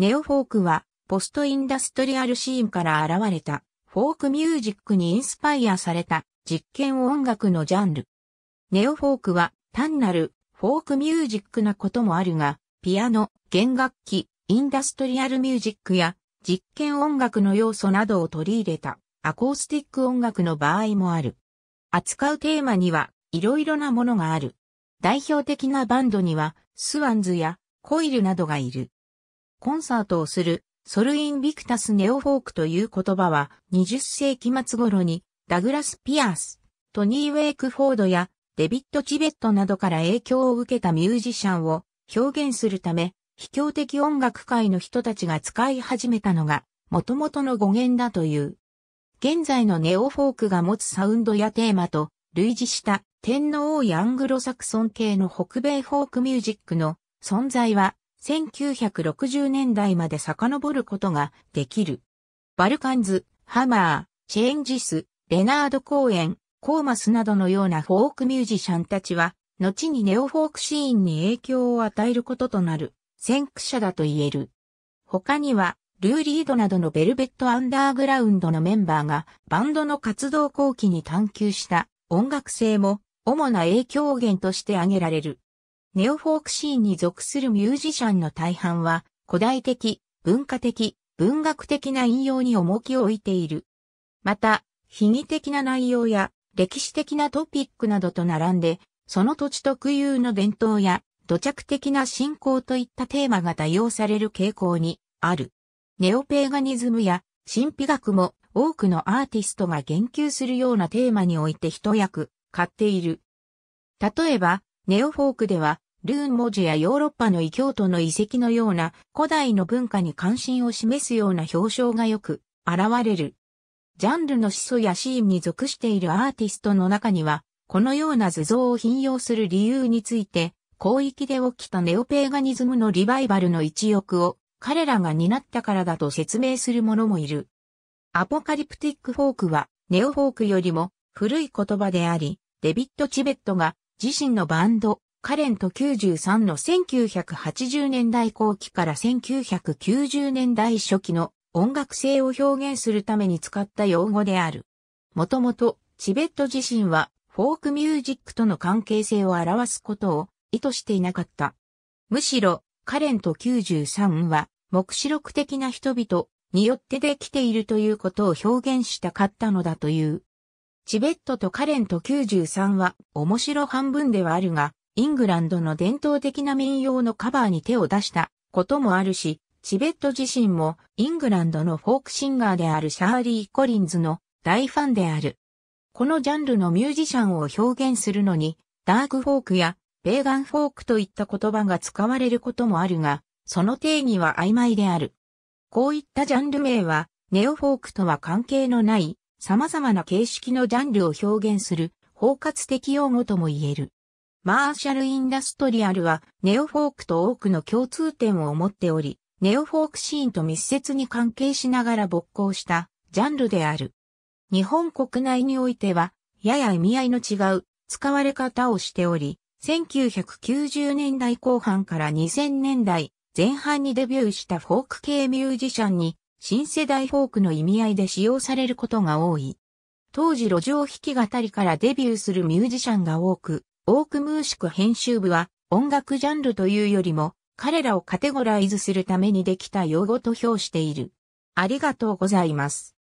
ネオフォークは、ポストインダストリアルシーンから現れた、フォークミュージックにインスパイアされた、実験音楽のジャンル。ネオフォークは、単なる、フォークミュージックなこともあるが、ピアノ、弦楽器、インダストリアルミュージックや、実験音楽の要素などを取り入れた、アコースティック音楽の場合もある。扱うテーマには、いろいろなものがある。代表的なバンドには、スワンズや、コイルなどがいる。コンサートをする、ソルインビクタスネオフォークという言葉は、20世紀末頃に、ダグラス・ピアース、トニー・ウェイクフォードや、デビット・チベットなどから影響を受けたミュージシャンを表現するため、卑怯的音楽界の人たちが使い始めたのが、元々の語源だという。現在のネオフォークが持つサウンドやテーマと類似した天皇やアングロサクソン系の北米フォークミュージックの存在は1960年代まで遡ることができる。バルカンズ、ハマー、チェンジス、レナード・コーエン、コーマスなどのようなフォークミュージシャンたちは、後にネオフォークシーンに影響を与えることとなる、先駆者だと言える。他には、ルー・リードなどのベルベット・アンダーグラウンドのメンバーが、バンドの活動後期に探求した音楽性も、主な影響源として挙げられる。ネオフォークシーンに属するミュージシャンの大半は、古代的、文化的、文学的な引用に重きを置いている。また、悲議的な内容や歴史的なトピックなどと並んで、その土地特有の伝統や土着的な信仰といったテーマが多用される傾向にある。ネオペーガニズムや神秘学も多くのアーティストが言及するようなテーマにおいて一役買っている。例えば、ネオフォークでは、ルーン文字やヨーロッパの異教徒の遺跡のような古代の文化に関心を示すような表彰がよく現れる。ジャンルの始祖やシーンに属しているアーティストの中には、このような図像を引用する理由について、広域で起きたネオペーガニズムのリバイバルの一翼を彼らが担ったからだと説明する者もいる。アポカリプティックフォークはネオフォークよりも古い言葉であり、デビッド・チベットが自身のバンド、カレント93の1980年代後期から1990年代初期の音楽性を表現するために使った用語である。もともと、チベット自身はフォークミュージックとの関係性を表すことを意図していなかった。むしろ、カレント93は、目視録的な人々によってできているということを表現したかったのだという。チベットとカレント93は面白半分ではあるが、イングランドの伝統的な民謡のカバーに手を出したこともあるし、チベット自身もイングランドのフォークシンガーであるシャーリー・コリンズの大ファンである。このジャンルのミュージシャンを表現するのに、ダークフォークやベーガンフォークといった言葉が使われることもあるが、その定義は曖昧である。こういったジャンル名は、ネオフォークとは関係のない様々な形式のジャンルを表現する包括的用語とも言える。マーシャル・インダストリアルはネオフォークと多くの共通点を持っており、ネオフォークシーンと密接に関係しながら勃興したジャンルである。日本国内においては、やや意味合いの違う使われ方をしており、1990年代後半から2000年代前半にデビューしたフォーク系ミュージシャンに新世代フォークの意味合いで使用されることが多い。当時路上弾き語りからデビューするミュージシャンが多く、オークムーシク編集部は音楽ジャンルというよりも彼らをカテゴライズするためにできた用語と評している。ありがとうございます。